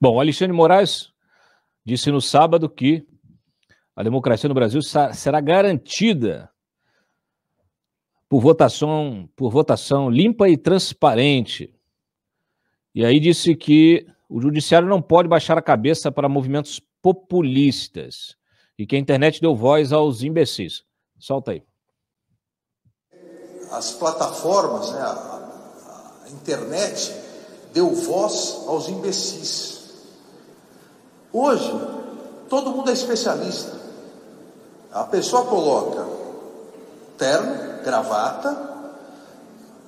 Bom, Alexandre Moraes disse no sábado que a democracia no Brasil será garantida por votação, por votação limpa e transparente. E aí disse que o judiciário não pode baixar a cabeça para movimentos populistas e que a internet deu voz aos imbecis. Solta aí. As plataformas, né, a, a internet deu voz aos imbecis. Hoje, todo mundo é especialista. A pessoa coloca terno, gravata,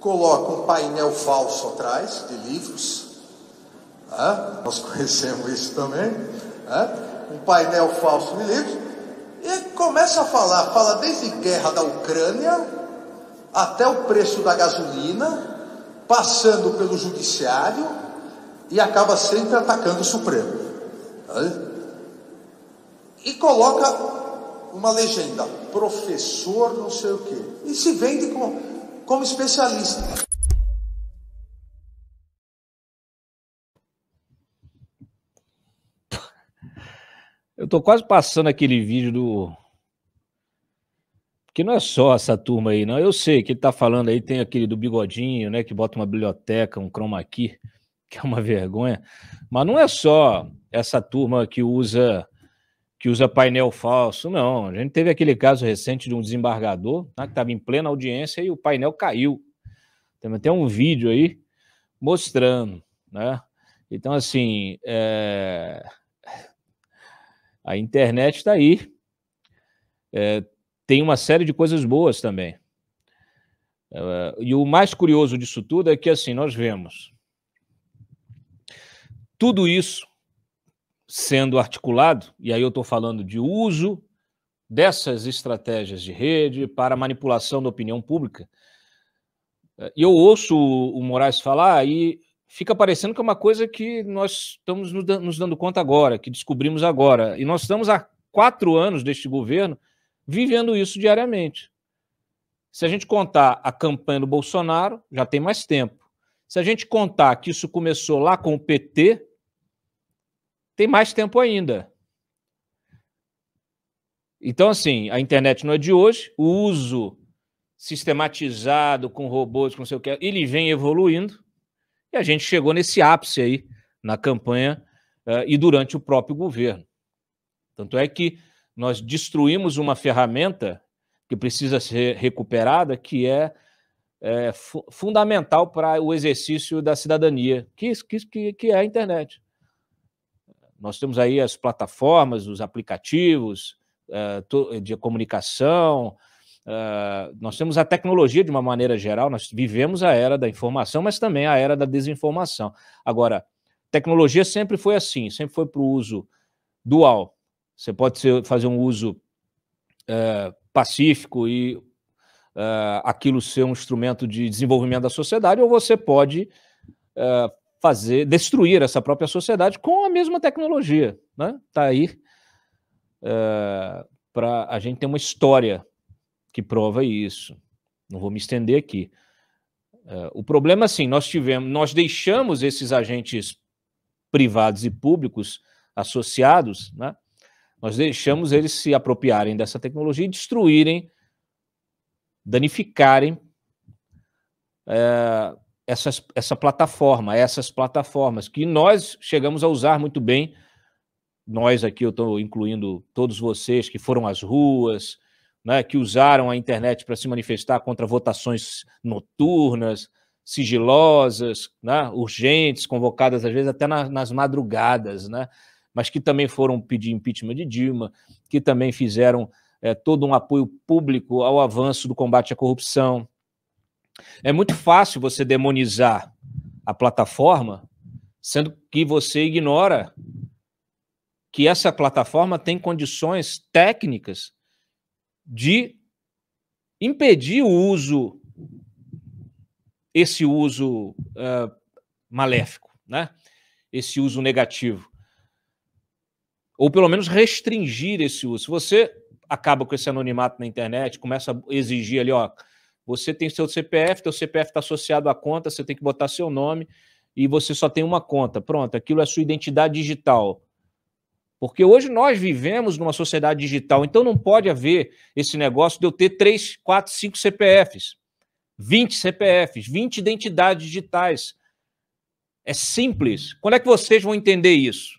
coloca um painel falso atrás de livros. Ah, nós conhecemos isso também. Ah, um painel falso de livros. E começa a falar, fala desde guerra da Ucrânia até o preço da gasolina, passando pelo judiciário e acaba sempre atacando o Supremo. Tá e coloca uma legenda, professor não sei o quê, e se vende como, como especialista. Eu estou quase passando aquele vídeo do porque não é só essa turma aí, não. Eu sei que ele tá falando aí, tem aquele do bigodinho, né? Que bota uma biblioteca, um chroma key, que é uma vergonha. Mas não é só essa turma que usa que usa painel falso, não. A gente teve aquele caso recente de um desembargador né, que estava em plena audiência e o painel caiu. Tem até um vídeo aí mostrando, né? Então, assim, é... a internet está aí. É, tem uma série de coisas boas também. Uh, e o mais curioso disso tudo é que, assim, nós vemos tudo isso sendo articulado, e aí eu estou falando de uso dessas estratégias de rede para manipulação da opinião pública. Eh, e eu ouço o Moraes falar e fica parecendo que é uma coisa que nós estamos nos dando conta agora, que descobrimos agora. E nós estamos há quatro anos deste governo vivendo isso diariamente. Se a gente contar a campanha do Bolsonaro, já tem mais tempo. Se a gente contar que isso começou lá com o PT, tem mais tempo ainda. Então, assim, a internet não é de hoje, o uso sistematizado com robôs, com não sei o que, ele vem evoluindo e a gente chegou nesse ápice aí na campanha uh, e durante o próprio governo. Tanto é que nós destruímos uma ferramenta que precisa ser recuperada, que é, é fu fundamental para o exercício da cidadania, que, que, que é a internet. Nós temos aí as plataformas, os aplicativos é, de comunicação, é, nós temos a tecnologia de uma maneira geral, nós vivemos a era da informação, mas também a era da desinformação. Agora, tecnologia sempre foi assim, sempre foi para o uso dual você pode ser, fazer um uso é, pacífico e é, aquilo ser um instrumento de desenvolvimento da sociedade, ou você pode é, fazer, destruir essa própria sociedade com a mesma tecnologia. Né? Tá aí para a gente ter uma história que prova isso. Não vou me estender aqui. o problema, assim, nós tivemos, nós deixamos esses agentes privados e públicos associados, né? Nós deixamos eles se apropriarem dessa tecnologia e destruírem, danificarem é, essas, essa plataforma, essas plataformas que nós chegamos a usar muito bem. Nós aqui, eu estou incluindo todos vocês que foram às ruas, né, que usaram a internet para se manifestar contra votações noturnas, sigilosas, né, urgentes, convocadas às vezes até na, nas madrugadas, né? mas que também foram pedir impeachment de Dilma, que também fizeram é, todo um apoio público ao avanço do combate à corrupção. É muito fácil você demonizar a plataforma, sendo que você ignora que essa plataforma tem condições técnicas de impedir o uso, esse uso uh, maléfico, né? esse uso negativo. Ou pelo menos restringir esse uso. Se você acaba com esse anonimato na internet, começa a exigir ali, ó, você tem seu CPF, seu CPF está associado à conta, você tem que botar seu nome e você só tem uma conta. Pronto, aquilo é sua identidade digital. Porque hoje nós vivemos numa sociedade digital, então não pode haver esse negócio de eu ter 3, 4, 5 CPFs, 20 CPFs, 20 identidades digitais. É simples. Quando é que vocês vão entender isso?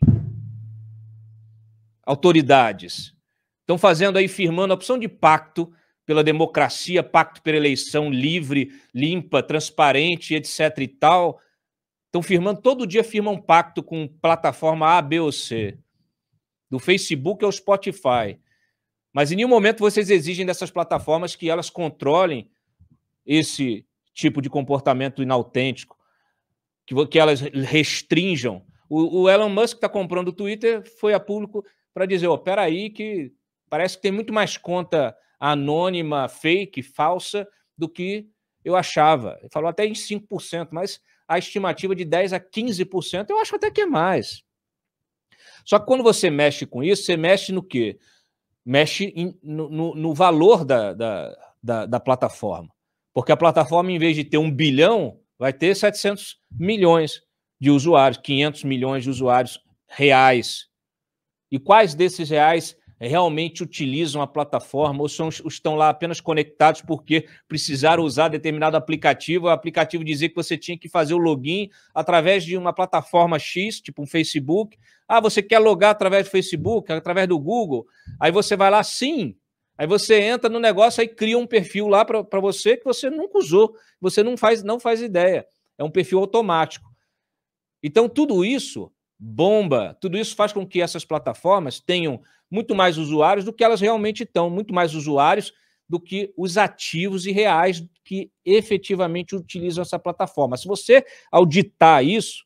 autoridades. Estão fazendo aí, firmando a opção de pacto pela democracia, pacto pela eleição livre, limpa, transparente, etc. e tal. Estão firmando, todo dia firmam um pacto com plataforma A, B ou C. Do Facebook ao Spotify. Mas em nenhum momento vocês exigem dessas plataformas que elas controlem esse tipo de comportamento inautêntico, que, que elas restringam. O, o Elon Musk está comprando o Twitter, foi a público para dizer, oh, peraí que parece que tem muito mais conta anônima, fake, falsa, do que eu achava. Ele falou até em 5%, mas a estimativa de 10% a 15%, eu acho até que é mais. Só que quando você mexe com isso, você mexe no quê? Mexe em, no, no, no, valor da, da, da, da plataforma. Porque a plataforma, em vez de ter um bilhão, vai ter 700 milhões de usuários, 500 milhões de usuários reais e quais desses reais eh, realmente utilizam a plataforma ou são, estão lá apenas conectados porque precisaram usar determinado aplicativo, é o aplicativo dizia que você tinha que fazer o login através de uma plataforma X, tipo um Facebook. Ah, você quer logar através do Facebook, através do Google? Aí você vai lá, sim. Aí você entra no negócio, e cria um perfil lá para você que você nunca usou, você não faz, não faz ideia. É um perfil automático. Então, tudo isso bomba. Tudo isso faz com que essas plataformas tenham muito mais usuários do que elas realmente estão, muito mais usuários do que os ativos e reais que efetivamente utilizam essa plataforma. Se você auditar isso,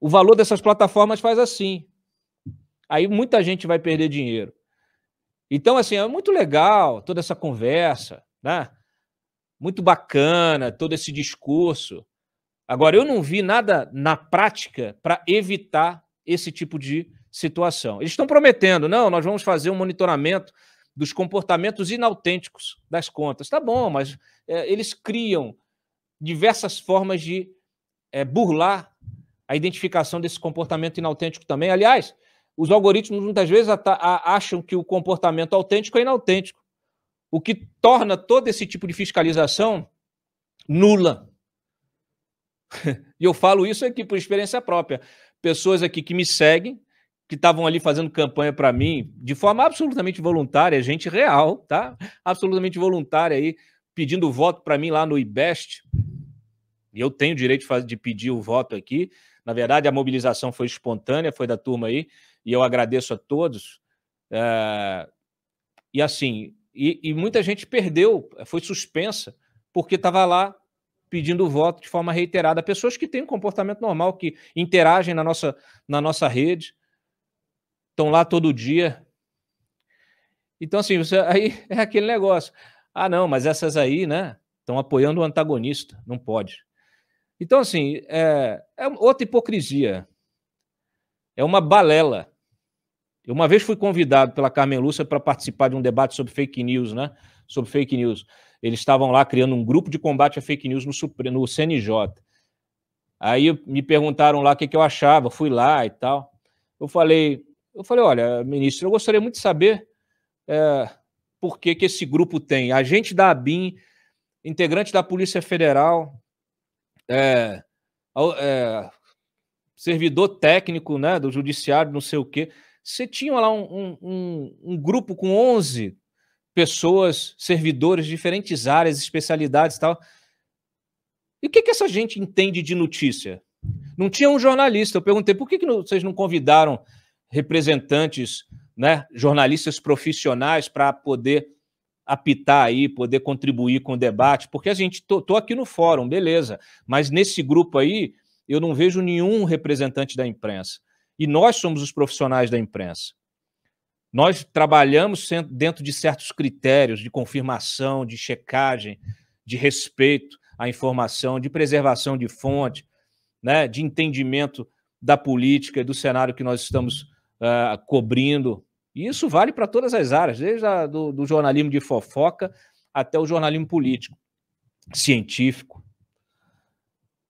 o valor dessas plataformas faz assim. Aí muita gente vai perder dinheiro. Então, assim, é muito legal toda essa conversa, né? Muito bacana todo esse discurso. Agora, eu não vi nada na prática para evitar esse tipo de situação. Eles estão prometendo, não, nós vamos fazer um monitoramento dos comportamentos inautênticos das contas. Tá bom, mas é, eles criam diversas formas de é, burlar a identificação desse comportamento inautêntico também. Aliás, os algoritmos muitas vezes acham que o comportamento autêntico é inautêntico, o que torna todo esse tipo de fiscalização nula. E eu falo isso aqui por experiência própria. Pessoas aqui que me seguem, que estavam ali fazendo campanha para mim, de forma absolutamente voluntária, gente real, tá? Absolutamente voluntária aí, pedindo voto para mim lá no IBEST. E eu tenho o direito de, pedir o voto aqui. Na verdade, a mobilização foi espontânea, foi da turma aí, e eu agradeço a todos. É... E assim, e, e muita gente perdeu, foi suspensa, porque estava lá pedindo voto de forma reiterada. Pessoas que têm um comportamento normal, que interagem na nossa, na nossa rede, estão lá todo dia. Então, assim, você, aí é aquele negócio. Ah, não, mas essas aí, né? Estão apoiando o antagonista, não pode. Então, assim, é, é outra hipocrisia. É uma balela. Eu uma vez fui convidado pela Carmen Lúcia para participar de um debate sobre fake news, né? Sobre fake news. Eles estavam lá criando um grupo de combate a fake news no, Supremo, no CNJ. Aí me perguntaram lá o que, que eu achava, fui lá e tal. Eu falei, eu falei, olha, ministro, eu gostaria muito de saber é, por que, que esse grupo tem agente da ABIN, integrante da Polícia Federal, é, é, servidor técnico né, do judiciário, não sei o quê. Você tinha lá um, um, um grupo com 11 pessoas, servidores, diferentes áreas, especialidades e tal. E o que, que essa gente entende de notícia? Não tinha um jornalista. Eu perguntei por que, que vocês não convidaram representantes, né, jornalistas profissionais para poder apitar aí, poder contribuir com o debate, porque a gente tô, tô, aqui no fórum, beleza, mas nesse grupo aí eu não vejo nenhum representante da imprensa. E nós somos os profissionais da imprensa. Nós trabalhamos dentro de certos critérios de confirmação, de checagem, de respeito à informação, de preservação de fonte, né, de entendimento da política e do cenário que nós estamos uh, cobrindo. E isso vale para todas as áreas, desde a, do, do jornalismo de fofoca até o jornalismo político, científico.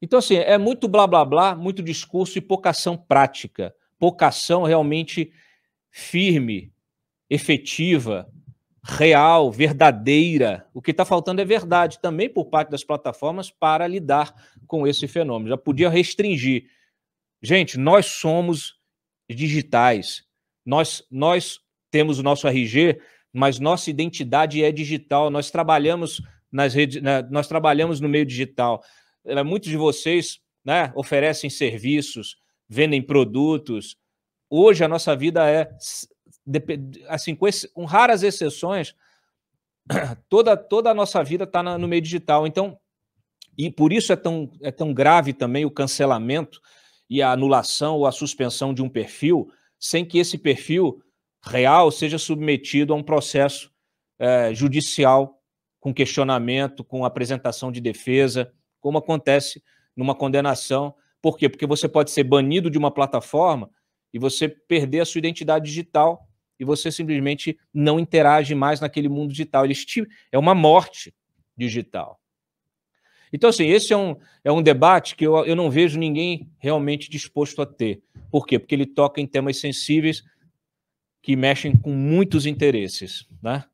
Então, assim, é muito blá blá blá, muito discurso e pouca ação prática, pouca ação realmente firme efetiva, real, verdadeira. O que está faltando é verdade também por parte das plataformas para lidar com esse fenômeno. Já podia restringir. Gente, nós somos digitais. Nós, nós temos o nosso RG, mas nossa identidade é digital. Nós trabalhamos nas redes, né? nós trabalhamos no meio digital. Eh, muitos de vocês né, oferecem serviços, vendem produtos. Hoje a nossa vida é assim, com, esse, com raras exceções, toda, toda a nossa vida está no meio digital. Então, e por isso é tão, é tão grave também o cancelamento e a anulação ou a suspensão de um perfil, sem que esse perfil real seja submetido a um processo é, judicial com questionamento, com apresentação de defesa, como acontece numa condenação. Por quê? Porque você pode ser banido de uma plataforma e você perder a sua identidade digital e você simplesmente não interage mais naquele mundo digital. Eles te... É uma morte digital. Então, assim, esse é um, é um debate que eu, eu não vejo ninguém realmente disposto a ter. Por quê? Porque ele toca em temas sensíveis que mexem com muitos interesses. Né?